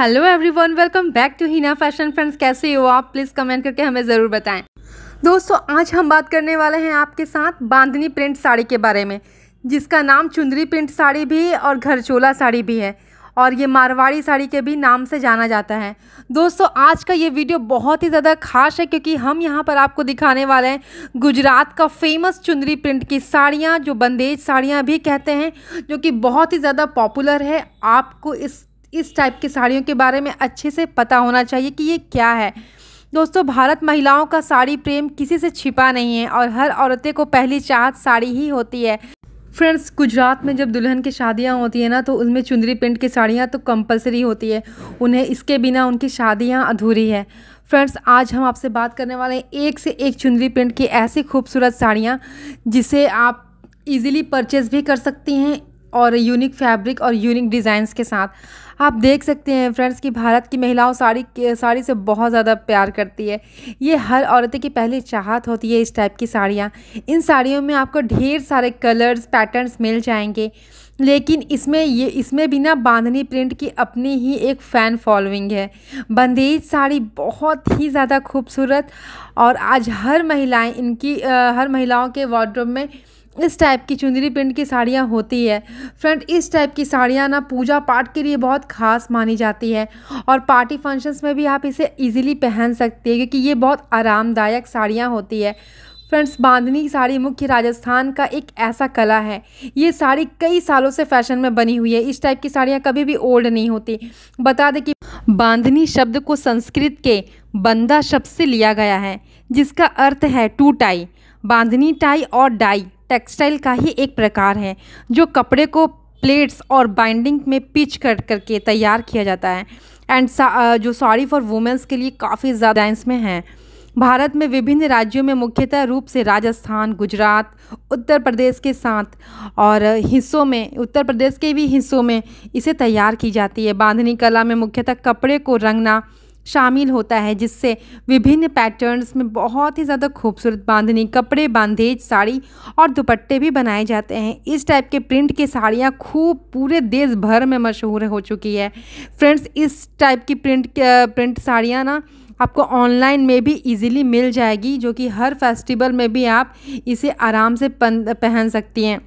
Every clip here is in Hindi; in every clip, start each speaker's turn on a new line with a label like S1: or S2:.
S1: hello everyone welcome back to Hina fashion friends कैसे हो आप प्लीज़ कमेंट करके हमें ज़रूर बताएं दोस्तों आज हम बात करने वाले हैं आपके साथ बांधनी प्रिंट साड़ी के बारे में जिसका नाम चुंदरी प्रिंट साड़ी भी और घर चोला साड़ी भी है और ये मारवाड़ी साड़ी के भी नाम से जाना जाता है दोस्तों आज का ये वीडियो बहुत ही ज़्यादा खास है क्योंकि हम यहाँ पर आपको दिखाने वाले हैं गुजरात का फेमस चुंदरी प्रिंट की साड़ियाँ जो बंदेज साड़ियाँ भी कहते हैं जो कि बहुत ही ज़्यादा पॉपुलर है आपको इस इस टाइप की साड़ियों के बारे में अच्छे से पता होना चाहिए कि ये क्या है दोस्तों भारत महिलाओं का साड़ी प्रेम किसी से छिपा नहीं है और हर औरतें को पहली चाहत साड़ी ही होती है फ्रेंड्स गुजरात में जब दुल्हन की शादियां होती है ना तो उनमें चुंदरी पेंट की साड़ियां तो कंपलसरी होती है उन्हें इसके बिना उनकी शादियां अधूरी है फ्रेंड्स आज हम आपसे बात करने वाले हैं एक से एक चुंदरी पेंट की ऐसी खूबसूरत साड़ियाँ जिसे आप इजीली परचेज भी कर सकती हैं और यूनिक फैब्रिक और यूनिक डिज़ाइंस के साथ आप देख सकते हैं फ्रेंड्स कि भारत की महिलाओं साड़ी साड़ी से बहुत ज़्यादा प्यार करती है ये हर औरत की पहली चाहत होती है इस टाइप की साड़ियाँ इन साड़ियों में आपको ढेर सारे कलर्स पैटर्न्स मिल जाएंगे लेकिन इसमें ये इसमें भी ना बांधनी प्रिंट की अपनी ही एक फ़ैन फॉलोइंग है बंदेज साड़ी बहुत ही ज़्यादा खूबसूरत और आज हर महिलाएं इनकी आ, हर महिलाओं के वार्ड्रोब में इस टाइप की चुंदरी पिंड की साड़ियाँ होती है फ्रेंड इस टाइप की साड़ियाँ ना पूजा पाठ के लिए बहुत खास मानी जाती है और पार्टी फंक्शंस में भी आप इसे इजीली पहन सकते हैं क्योंकि ये बहुत आरामदायक साड़ियाँ होती है फ्रेंड्स बांधनी साड़ी मुख्य राजस्थान का एक ऐसा कला है ये साड़ी कई सालों से फैशन में बनी हुई है इस टाइप की साड़ियाँ कभी भी ओल्ड नहीं होती बता दें कि बांधनी शब्द को संस्कृत के बंदा शब्द से लिया गया है जिसका अर्थ है टू टाई बांधनी टाई और डाई टेक्सटाइल का ही एक प्रकार है जो कपड़े को प्लेट्स और बाइंडिंग में पिच कट करके तैयार किया जाता है एंड सा, जो साड़ी फॉर वुमेंस के लिए काफ़ी ज़्यादा इसमें हैं भारत में विभिन्न राज्यों में मुख्यतः रूप से राजस्थान गुजरात उत्तर प्रदेश के साथ और हिस्सों में उत्तर प्रदेश के भी हिस्सों में इसे तैयार की जाती है बांधनी कला में मुख्यतः कपड़े को रंगना शामिल होता है जिससे विभिन्न पैटर्न्स में बहुत ही ज़्यादा खूबसूरत बांधनी कपड़े बांधेज साड़ी और दुपट्टे भी बनाए जाते हैं इस टाइप के प्रिंट की साड़ियाँ खूब पूरे देश भर में मशहूर हो चुकी है फ्रेंड्स इस टाइप की प्रिंट प्रिंट साड़ियाँ ना आपको ऑनलाइन में भी इजीली मिल जाएगी जो कि हर फेस्टिवल में भी आप इसे आराम से पहन सकती हैं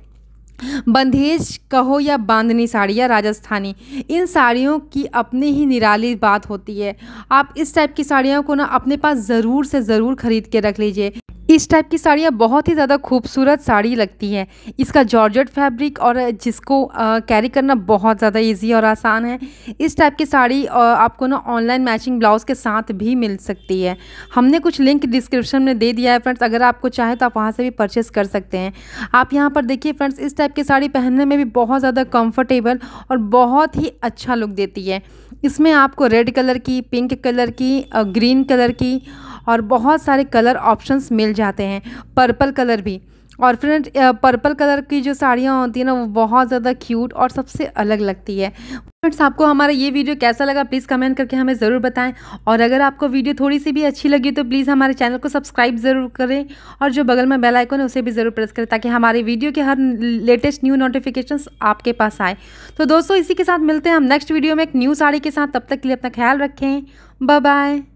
S1: बंधेज कहो या बांधनी साड़ी या राजस्थानी इन साड़ियों की अपनी ही निराली बात होती है आप इस टाइप की साड़ियों को ना अपने पास ज़रूर से ज़रूर ख़रीद के रख लीजिए इस टाइप की साड़ियाँ बहुत ही ज़्यादा खूबसूरत साड़ी लगती है इसका जॉर्जेट फैब्रिक और जिसको कैरी करना बहुत ज़्यादा इजी और आसान है इस टाइप की साड़ी आपको ना ऑनलाइन मैचिंग ब्लाउज़ के साथ भी मिल सकती है हमने कुछ लिंक डिस्क्रिप्शन में दे दिया है फ्रेंड्स अगर आपको चाहे तो आप वहाँ से भी परचेस कर सकते हैं आप यहाँ पर देखिए फ्रेंड्स इस टाइप की साड़ी पहनने में भी बहुत ज़्यादा कम्फर्टेबल और बहुत ही अच्छा लुक देती है इसमें आपको रेड कलर की पिंक कलर की ग्रीन कलर की और बहुत सारे कलर ऑप्शंस मिल जाते हैं पर्पल कलर भी और फ्रेंड पर्पल कलर की जो साड़ियाँ होती हैं ना वो बहुत ज़्यादा क्यूट और सबसे अलग लगती है फ्रेंड्स आपको हमारा ये वीडियो कैसा लगा प्लीज़ कमेंट करके हमें ज़रूर बताएं और अगर आपको वीडियो थोड़ी सी भी अच्छी लगी तो प्लीज़ हमारे चैनल को सब्सक्राइब ज़रूर करें और जो बगल में बेल आइकन है उसे भी ज़रूर प्रेस करें ताकि हमारे वीडियो के हर लेटेस्ट न्यू नोटिफिकेशन आपके पास आए तो दोस्तों इसी के साथ मिलते हैं हम नेक्स्ट वीडियो में एक न्यू साड़ी के साथ तब तक के लिए अपना ख्याल रखें बाय